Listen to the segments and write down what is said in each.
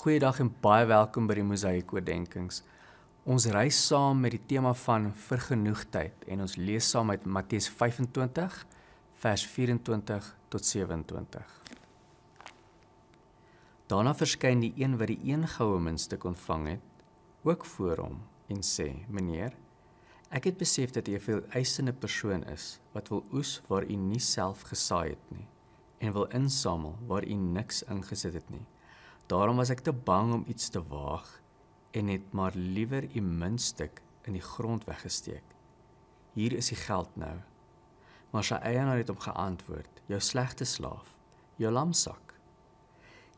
Goeiedag en baie welkom by die Mosaïek Oordenkings. Ons reis saam met die tema van vergenoegtheid en ons lees saam uit Matteus 25 vers 24 tot 27. Daarna verskyn die een wat die een goue muntstuk ontvang het, ook voor hom en sê: "Meneer, ek het besef dat jy 'n veel eisende persoon is wat wil oes waar u nie self gesaai het nie en wil insamel waar u niks ingesit het nie." Daarom was ek te bang om iets te waag en het maar liewer 'n muntstuk in die grond weggesteek. Hier is die geld nou. Maar sy eienaar het hom geantwoord: "Jou slegte slaaf, jou lamsak.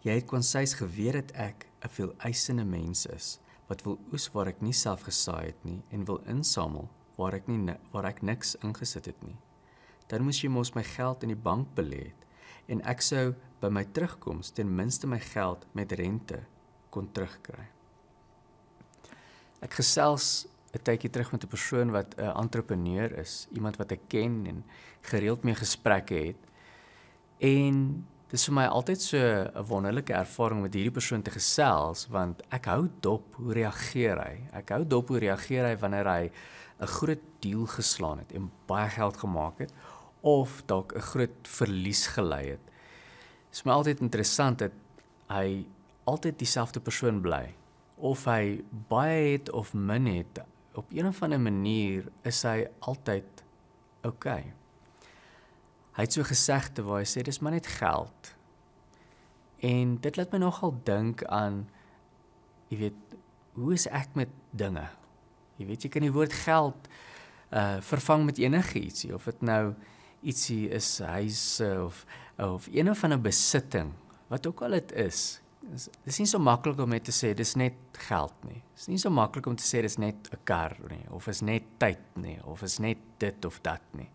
Jy het kon sês geweet het ek 'n veel eisende mens is wat wil oes waar ek nie self gesaai het nie en wil insamel waar ek nie waar ek niks ingesit het nie. Dan moes jy mos my geld in die bank belê het en ek sou by my terugkoms ten minste my geld met rente kon terugkry. Ek gesels 'n tydjie terug met 'n persoon wat 'n entrepreneur is, iemand wat ek ken en gereeld mee gesprekke het. En dit is vir my altyd so 'n wonderlike ervaring om met hierdie persoon te gesels want ek hou dop hoe reageer hy. Ek hou dop hoe reageer hy wanneer hy 'n groot deal geslaan het en baie geld gemaak het of dalk 'n groot verlies gelei het. Dit is my altyd interessant dat hy altyd dieselfde persoon bly of hy baie het of min het op een of ander manier is hy altyd okay. Hy het so gesegde waar hy sê dis maar net geld. En dit laat my nogal dink aan jy weet hoe is ek met dinge? Jy weet jy kan die woord geld uh vervang met enigiets, of dit nou ietsie is huis of of een of ander besitting, wat ook al dit is. Dit is nie so maklik om net te sê dis net geld nie. Dis nie so maklik om te sê dis net 'n kar nie of is net tyd nie of is net dit of dat nie.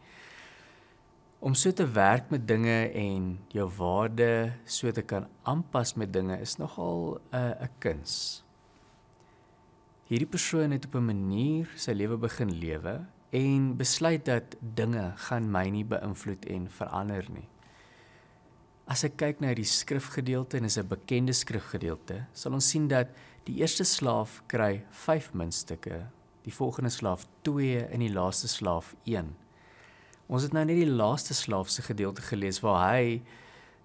Om so te werk met dinge en jou waarde so te kan aanpas met dinge is nogal 'n uh, 'n kuns. Hierdie persoon het op 'n manier sy lewe begin lewe en besluit dat dinge gaan my nie beïnvloed en verander nie. As ek kyk na die skrifgedeelte en is 'n bekende skrifgedeelte, sal ons sien dat die eerste slaaf kry 5 muntstukke, die volgende slaaf 2 en die laaste slaaf 1. Ons het nou net die laaste slaaf se gedeelte gelees waar hy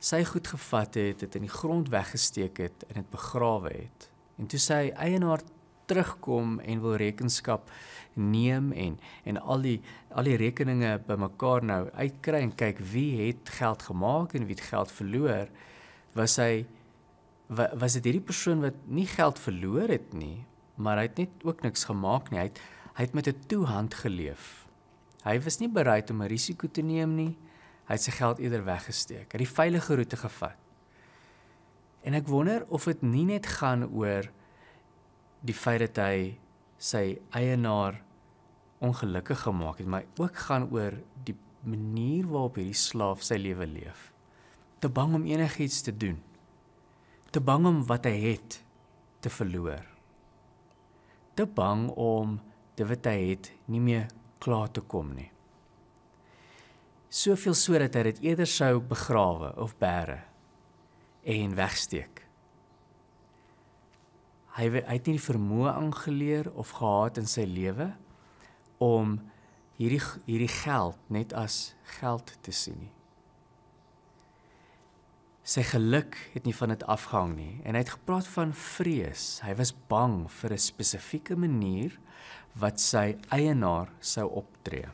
sy goed gevat het, dit in die grond weggesteek het en dit begrawe het. En toe sy eienaar terugkom en wil rekenskap neem en en al die al die rekeninge bymekaar nou uitkry en kyk wie het geld gemaak en wie het geld verloor was hy was dit hierdie persoon wat nie geld verloor het nie maar hy het net ook niks gemaak nie hy het hy het met 'n toehand geleef hy was nie bereid om 'n risiko te neem nie hy het sy geld eerder weggesteek hy het die veiliger roete gevat en ek wonder of dit nie net gaan oor die feit dat hy sy eienaar ongelukkig gemaak het, maar ook gaan oor die manier waarop hierdie slaaf sy lewe leef. Te bang om enigiets te doen. Te bang om wat hy het te verloor. Te bang om dit wat hy het nie meer klaar te kom nie. Soveel so dat hy dit eerder sou begrawe of bære en wegsteek hy hy het nie die vermoë aangeleer of gehad in sy lewe om hierdie hierdie geld net as geld te sien nie. Sy geluk het nie van dit afgehang nie en hy het gepraat van vrees. Hy was bang vir 'n spesifieke manier wat sy eienaar sou optree.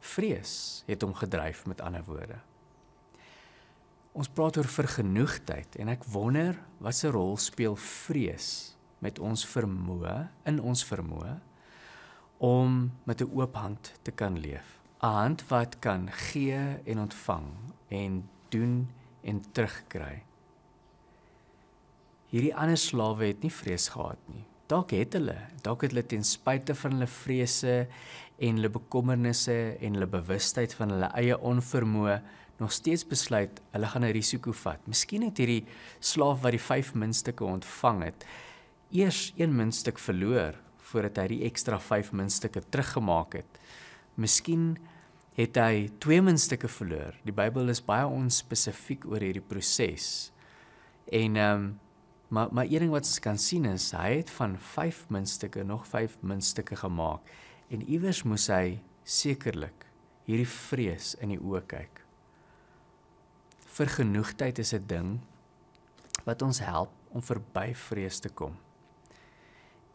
Vrees het hom gedryf met ander woorde. Ons praat oor vergenoegdheid en ek wonder watter rol speel vrees met ons vermoë, in ons vermoë om met 'n oop hand te kan leef. 'n Hand wat kan gee en ontvang en doen en terugkry. Hierdie ander slawe het nie vrees gehad nie. Dalk het hulle, dalk het hulle ten spyte van hulle vrese en hulle bekommernisse en hulle bewustheid van hulle eie onvermoë nog steeds besluit hulle gaan 'n risiko vat. Miskien het hierdie slaaf wat die vyf minstukke ontvang het, eers een muntstuk verloor voordat hy die ekstra 5 muntstukke teruggemaak het. Miskien het hy twee muntstukke verloor. Die Bybel is baie onspesifiek oor hierdie proses. En ehm um, maar maar een ding wat ons kan sien is hy het van 5 muntstukke nog 5 muntstukke gemaak en iewers moes hy sekerlik hierdie vrees in die oë kyk. Vergenoegdheid is 'n ding wat ons help om verby vrees te kom.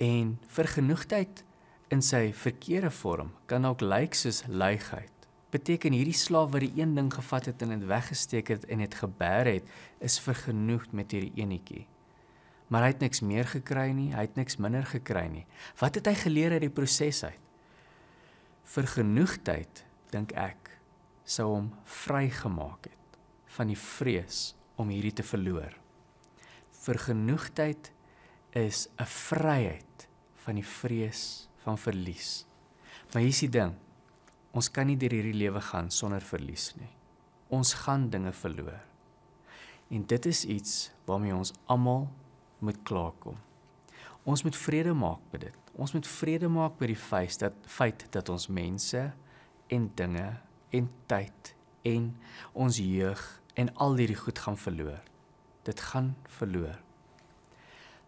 En vergenoegdheid in sy verkeerde vorm kan ook lyk soos luiheid. Beteken hierdie slaaf wat die een ding gevat het en dit weggesteek het en dit gebeer het, is vergenoegd met hierdie enetjie. Maar hy het niks meer gekry nie, hy het niks minder gekry nie. Wat het hy geleer uit die proses uit? Vergenoegdheid, dink ek, sou hom vrygemaak het van die vrees om hierdie te verloor. Vergenoegdheid is 'n vryheid van die vrees van verlies. Maar hier's die ding. Ons kan nie deur hierdie lewe gaan sonder verlies nie. Ons gaan dinge verloor. En dit is iets waarmee ons almal moet klaarkom. Ons moet vrede maak met dit. Ons moet vrede maak by die feit dat feit dat ons mense en dinge en tyd en ons jeug en al hierdie goed gaan verloor. Dit gaan verloor.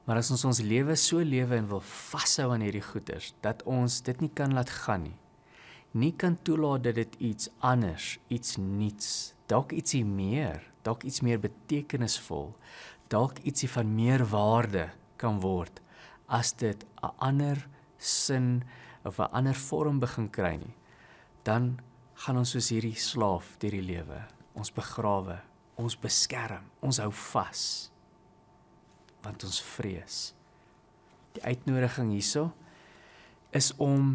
Maar as ons ons lewe so lewe en wil vashou aan hierdie goeders dat ons dit nie kan laat gaan nie. Nie kan toelaat dat dit iets anders, iets nuuts, dalk ietsie meer, dalk iets meer betekenisvol, dalk ietsie van meer waarde kan word as dit 'n ander sin of 'n ander vorm begin kry nie. Dan gaan ons soos hierdie slaaf deur die lewe. Ons begrawe, ons beskerm, ons hou vas want ons vrees. Die uitnodiging hierso is om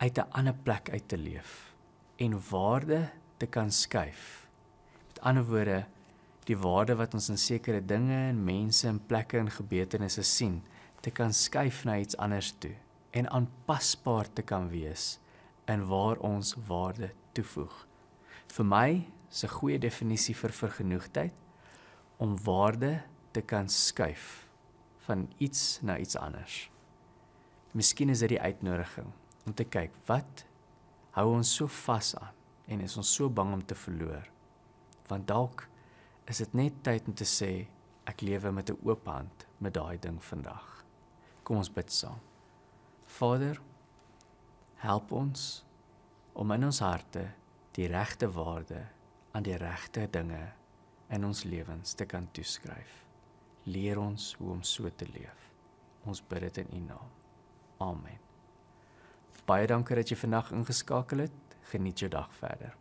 uit 'n ander plek uit te leef en waarde te kan skuif. Met ander woorde, die waarde wat ons in sekere dinge en mense en plekke en gebeurtenisse sien, te kan skuif na iets anders toe en aanpasbaar te kan wees in waar ons waarde toevoeg. Vir my is 'n goeie definisie vir vergenoegdheid om waarde te kan skuif van iets na iets anders. Miskien is dit die uitnodiging om te kyk wat hou ons so vas aan en is ons so bang om te verloor. Want dalk is dit net tyd om te sê ek lewe met 'n oop hand met daai ding vandag. Kom ons bid saam. Vader, help ons om in ons harte die regte waarde aan die regte dinge in ons lewens te kan toeskryf leer ons hoe om so te leef. Ons bid dit in U naam. Amen. Baie dankie dat jy vandag ingeskakel het. Geniet jou dag verder.